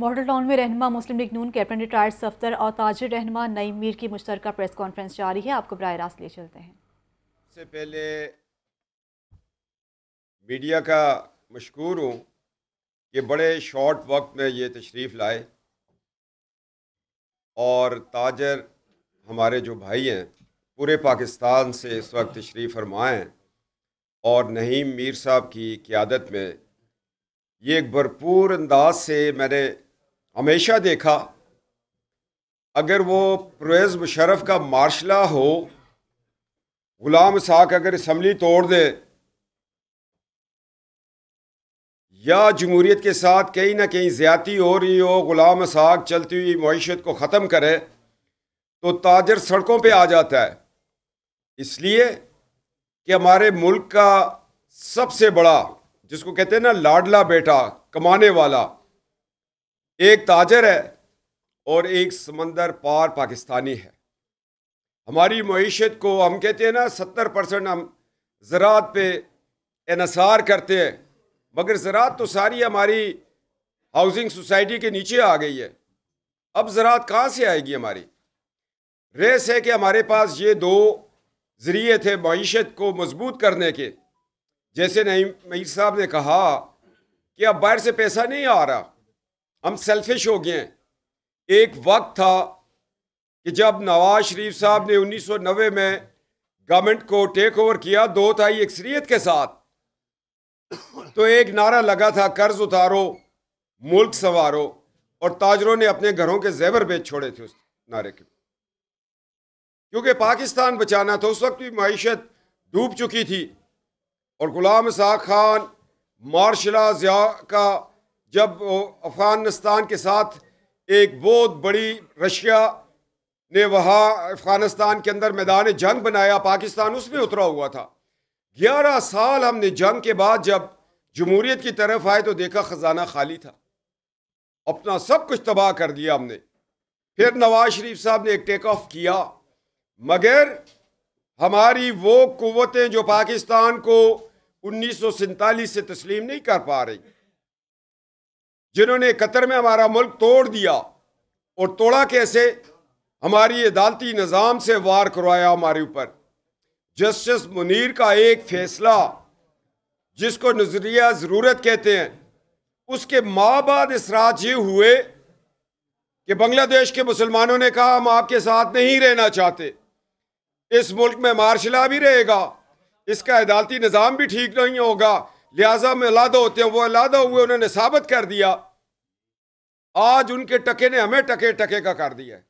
model Town में रहनमा Muslim League Noon captain retired सफ्तर और ताजिर रहनमा नई मीर की मुश्तर प्रेस कॉन्फ्रेंस जारी है आपको बर रास्त ले चलते हैं सबसे पहले मीडिया का मशहूर हूँ कि बड़े शॉर्ट वक्त में ये तशरीफ़ लाए और ताजर हमारे जो भाई हैं पूरे पाकिस्तान से इस वक्त तशरीफ़ फरमाएँ और नहीम मीर साहब की क़्यादत में ये एक भरपूर अंदाज से मैंने हमेशा देखा अगर वो प्रोज़ मुशरफ का मार्शला हो गुलाम साख अगर इसम्बली तोड़ दे या जमहूरीत के साथ कहीं ना कहीं ज़्यादी हो रही हो गुलाम साख चलती हुई मीशत को ख़त्म करे तो ताजर सड़कों पे आ जाता है इसलिए कि हमारे मुल्क का सबसे बड़ा जिसको कहते हैं ना लाडला बेटा कमाने वाला एक ताजर है और एक समंदर पार पाकिस्तानी है हमारी मीशत को हम कहते हैं ना सत्तर परसेंट हम ज़रात पे इसार करते हैं मगर ज़रात तो सारी हमारी हाउसिंग सोसाइटी के नीचे आ गई है अब ज़रात कहाँ से आएगी हमारी रेस है कि हमारे पास ये दो ज़रिए थे मीशत को मजबूत करने के जैसे नहीं मई साहब ने कहा कि अब बाहर से पैसा नहीं आ रहा हम सेल्फिश हो गए हैं एक वक्त था कि जब नवाज शरीफ साहब ने 1990 में गवर्नमेंट को टेक ओवर किया दो था अक्सरीत के साथ तो एक नारा लगा था कर्ज उतारो मुल्क संवारो और ताजरों ने अपने घरों के जेवर बेच छोड़े थे उस नारे के क्योंकि पाकिस्तान बचाना था उस वक्त भी मीशत डूब चुकी थी और गुलाम साख खान मार्शला जिया का जब अफ़गानिस्तान के साथ एक बहुत बड़ी रशिया ने वहाँ अफ़गानिस्तान के अंदर मैदान जंग बनाया पाकिस्तान उसमें उतरा हुआ था ग्यारह साल हमने जंग के बाद जब जमहूरीत की तरफ आए तो देखा ख़जाना खाली था अपना सब कुछ तबाह कर दिया हमने फिर नवाज शरीफ साहब ने एक टेक ऑफ किया मगर हमारी वो कुतें जो पाकिस्तान को उन्नीस सौ से तस्लीम नहीं कर पा रही जिन्होंने कतर में हमारा मुल्क तोड़ दिया और तोड़ा कैसे हमारी अदालती निज़ाम से वार करवाया हमारे ऊपर जस्टिस मुनीर का एक फैसला जिसको नज़रिया ज़रूरत कहते हैं उसके माँ इस इसराज ये हुए कि बांग्लादेश के मुसलमानों ने कहा हम आपके साथ नहीं रहना चाहते इस मुल्क में मार्शला भी रहेगा इसका अदालती निज़ाम भी ठीक नहीं होगा लिहाजा में अलादा होते हैं वो अलादा हुए उन्होंने साबित कर दिया आज उनके टके ने हमें टके टके का कर दिया है